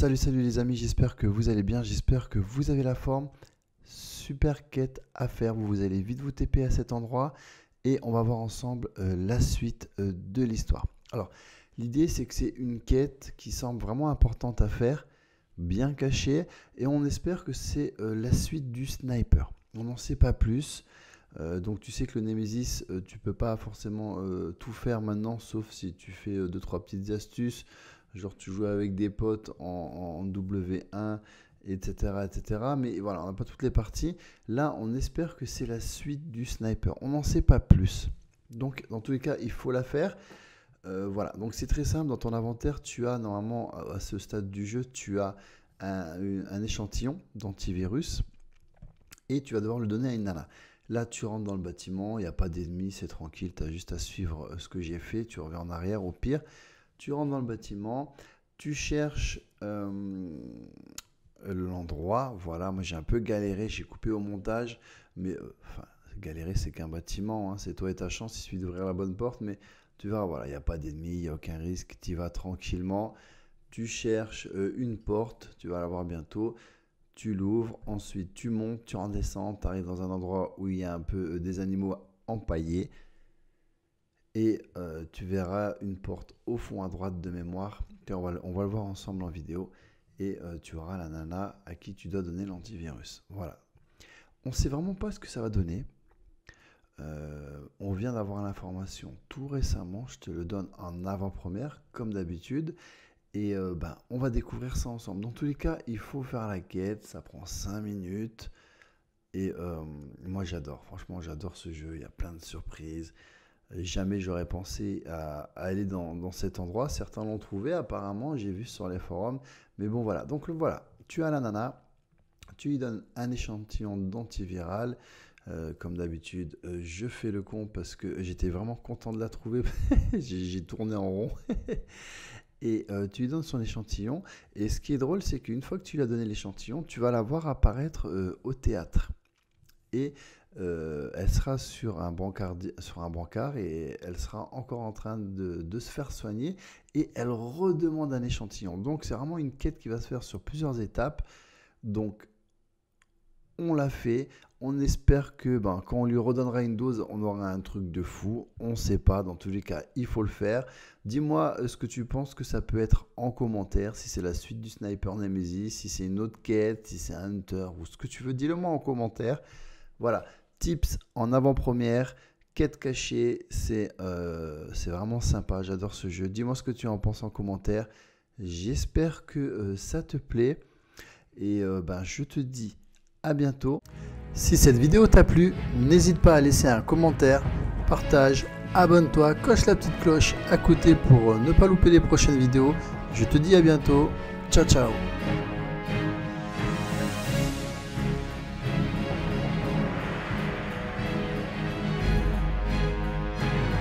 Salut, salut les amis, j'espère que vous allez bien, j'espère que vous avez la forme. Super quête à faire, vous allez vite vous TP à cet endroit et on va voir ensemble euh, la suite euh, de l'histoire. Alors, l'idée c'est que c'est une quête qui semble vraiment importante à faire, bien cachée, et on espère que c'est euh, la suite du sniper. On n'en sait pas plus. donc tu sais que le Nemesis, tu peux pas forcément tout faire maintenant, sauf si tu fais 2 3 petites astuces, Genre, tu jouais avec des potes en, W1, etc., etc. Mais voilà, on n'a pas toutes les parties. Là, on espère que c'est la suite du sniper. On n'en sait pas plus. Donc, dans tous les cas, il faut la faire. Euh, voilà, donc c'est très simple. Dans ton inventaire, tu as normalement à ce stade du jeu, tu as un, échantillon d'antivirus et tu vas devoir le donner à une nana. Là, tu rentres dans le bâtiment, il n'y a pas d'ennemis, c'est tranquille, tu as juste à suivre euh, ce que j'ai fait, tu reviens en arrière au pire tu rentres dans le bâtiment, tu cherches euh, l'endroit. Voilà, moi j'ai un peu galéré, j'ai coupé au montage, mais euh, galérer c'est qu'un bâtiment, hein. c'est toi et ta chance, il suffit d'ouvrir la bonne porte, mais tu vas, voilà, il n'y a pas d'ennemi, il n'y a aucun risque, tu vas tranquillement, tu cherches euh, une porte, tu vas la voir bientôt. Tu l'ouvres, ensuite tu montes, tu redescends, tu arrives dans un endroit où il y a un peu des animaux empaillés, et euh, tu verras une porte au fond à droite de mémoire. On va, le voir ensemble en vidéo et euh, tu auras la nana à qui tu dois donner l'antivirus. Voilà. On ne sait vraiment pas ce que ça va donner. Euh, on vient d'avoir l'information tout récemment. Je te le donne en avant-première, comme d'habitude. Et ben, on va découvrir ça ensemble. Dans tous les cas, il faut faire la quête. Ça prend 5 minutes. Et moi, j'adore. Franchement, j'adore ce jeu. Il y a plein de surprises jamais j'aurais pensé à, aller dans, cet endroit. Certains l'ont trouvé, apparemment, j'ai vu sur les forums. Mais bon, voilà. Donc voilà, tu as la nana tu lui donnes un échantillon d'antiviral. Euh, comme d'habitude, euh, je fais le con parce que j'étais vraiment content de la trouver. j'ai tourné en rond. et euh, tu lui donnes son échantillon. Et ce qui est drôle, c'est qu'une fois que tu lui as donné l'échantillon, tu vas la voir apparaître au théâtre. Et euh, elle sera sur un, brancard, sur un brancard et elle sera encore en train de, se faire soigner et elle redemande un échantillon. Donc c'est vraiment une quête qui va se faire sur plusieurs étapes. Donc on l'a fait. On espère que ben, quand on lui redonnera une dose, on aura un truc de fou. On ne sait pas. Dans tous les cas, il faut le faire. Dis-moi euh, ce que tu penses que ça peut être en commentaire. Si c'est la suite du Sniper Nemesis, si c'est une autre quête, si c'est un Hunter ou ce que tu veux, dis-le moi en commentaire. Voilà tips en avant-première. Quête cachée, euh, c'est vraiment sympa, j'adore ce jeu. Dis-moi ce que tu en penses en commentaire. J'espère que euh, ça te plaît. Et euh, ben, je te dis à bientôt. Si cette vidéo t'a plu, n'hésite pas à laisser un commentaire, partage, abonne-toi, coche la petite cloche à côté pour ne pas louper les prochaines vidéos. Je te dis à bientôt. Ciao ciao